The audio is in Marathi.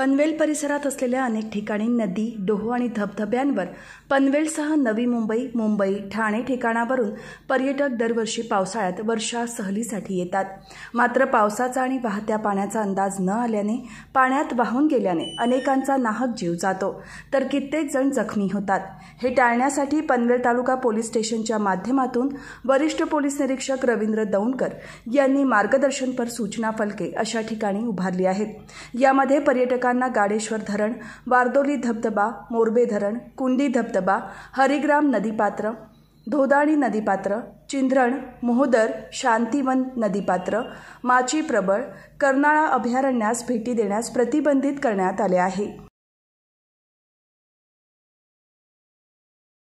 पनवेल परिसरात असलेल्या अनेक ठिकाणी नदी डोह आणि धबधब्यांवर पनवेलसह नवी मुंबई मुंबई ठाणे ठिकाणावरून पर्यटक दरवर्षी पावसाळ्यात वर्षा सहलीसाठी येतात मात्र पावसाचा आणि वाहत्या पाण्याचा अंदाज न आल्याने पाण्यात वाहून गेल्याने अनेकांचा नाहक जीव जातो तर कित्येक जण जखमी होतात हे टाळण्यासाठी पनवेल तालुका पोलीस स्टेशनच्या माध्यमातून वरिष्ठ पोलीस निरीक्षक रवींद्र दौंडकर यांनी मार्गदर्शनपर सूचना फलके अशा ठिकाणी उभारली आहेत यामध्ये पर्यटक फिरताना गाडेश्वर धरण बारदोली धबधबा मोरबे धरण कुंडी धबधबा हरिग्राम नदीपात्र धोदाणी नदीपात्र चिंद्रण मोहोदर शांतिवन नदीपात्र माची प्रबळ कर्नाळा अभयारण्यास भेटी देण्यास प्रतिबंधित करण्यात आले आहे